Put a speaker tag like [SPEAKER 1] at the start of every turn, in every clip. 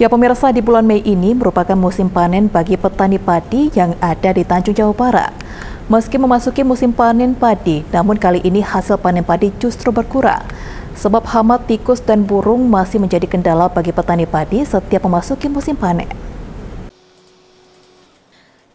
[SPEAKER 1] Ya pemirsa di bulan Mei ini merupakan musim panen bagi petani padi yang ada di Tanjung Jawa Barat. Meski memasuki musim panen padi, namun kali ini hasil panen padi justru berkurang. Sebab hama, tikus, dan burung masih menjadi kendala bagi petani padi setiap memasuki musim panen.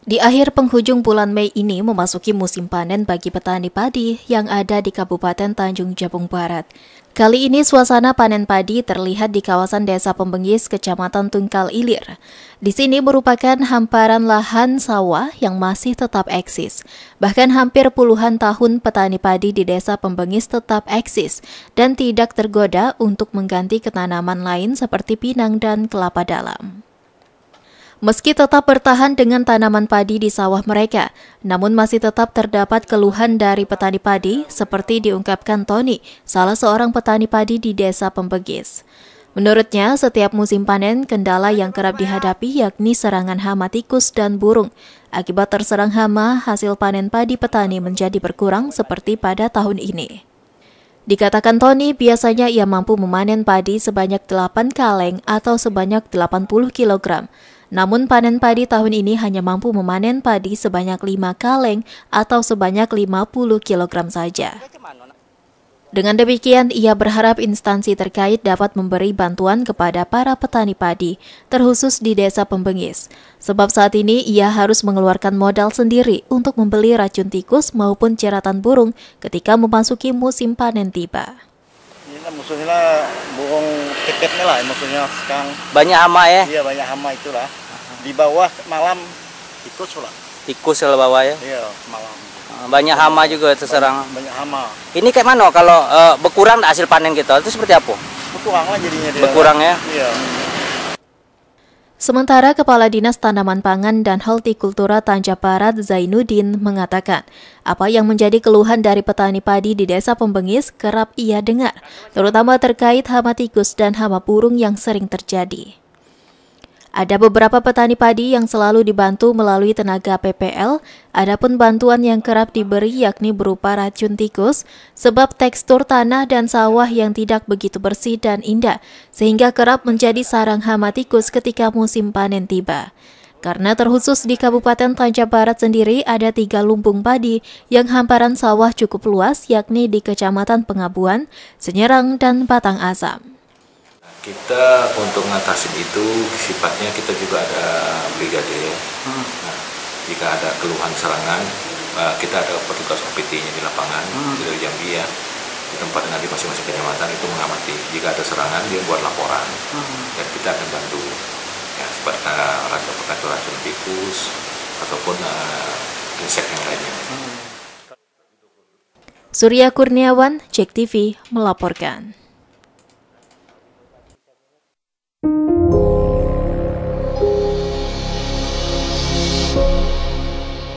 [SPEAKER 1] Di akhir penghujung bulan Mei ini memasuki musim panen bagi petani padi yang ada di Kabupaten Tanjung Jabung Barat. Kali ini suasana panen padi terlihat di kawasan Desa Pembengis, Kecamatan Tungkal Ilir. Di sini merupakan hamparan lahan sawah yang masih tetap eksis. Bahkan hampir puluhan tahun petani padi di Desa Pembengis tetap eksis dan tidak tergoda untuk mengganti ketanaman lain seperti pinang dan kelapa dalam. Meski tetap bertahan dengan tanaman padi di sawah mereka, namun masih tetap terdapat keluhan dari petani padi seperti diungkapkan Tony, salah seorang petani padi di desa Pembegis. Menurutnya, setiap musim panen, kendala yang kerap dihadapi yakni serangan hama tikus dan burung. Akibat terserang hama, hasil panen padi petani menjadi berkurang seperti pada tahun ini. Dikatakan Tony, biasanya ia mampu memanen padi sebanyak 8 kaleng atau sebanyak 80 kilogram. Namun panen padi tahun ini hanya mampu memanen padi sebanyak 5 kaleng atau sebanyak 50 kg saja. Dengan demikian, ia berharap instansi terkait dapat memberi bantuan kepada para petani padi, terkhusus di desa Pembengis. Sebab saat ini ia harus mengeluarkan modal sendiri untuk membeli racun tikus maupun ceratan burung ketika memasuki musim panen tiba. Banyak hama ya? Iya, banyak hama itulah di bawah malam tikus lah tikus yang bawah ya iya malam banyak hama juga terserang banyak, banyak hama ini kayak mana kalau e, berkurang hasil panen kita gitu, itu seperti apa berkurang lah jadinya dia berkurang ya iya Sementara Kepala Dinas Tanaman Pangan dan Hortikultura Tanja Barat Zainuddin mengatakan, apa yang menjadi keluhan dari petani padi di desa Pembengis kerap ia dengar, terutama terkait hama tikus dan hama burung yang sering terjadi. Ada beberapa petani padi yang selalu dibantu melalui tenaga PPL, adapun bantuan yang kerap diberi yakni berupa racun tikus, sebab tekstur tanah dan sawah yang tidak begitu bersih dan indah, sehingga kerap menjadi sarang hama tikus ketika musim panen tiba. Karena terkhusus di Kabupaten Tanjung Barat sendiri ada tiga lumbung padi yang hamparan sawah cukup luas yakni di Kecamatan Pengabuan, Senyerang, dan Batang Asam. Kita untuk ngatasin itu sifatnya kita juga ada brigade ya. Hmm. Nah, jika ada keluhan serangan, eh, kita ada petugas OPT-nya di lapangan hmm. dari Jambi ya di tempat dengan di masing-masing kecamatan itu mengamati jika ada serangan dia buat laporan hmm. dan kita akan bantu ya seperti eh, racun pengatur racun tikus ataupun uh, insek yang lainnya. Hmm. Surya Kurniawan, Cek TV melaporkan.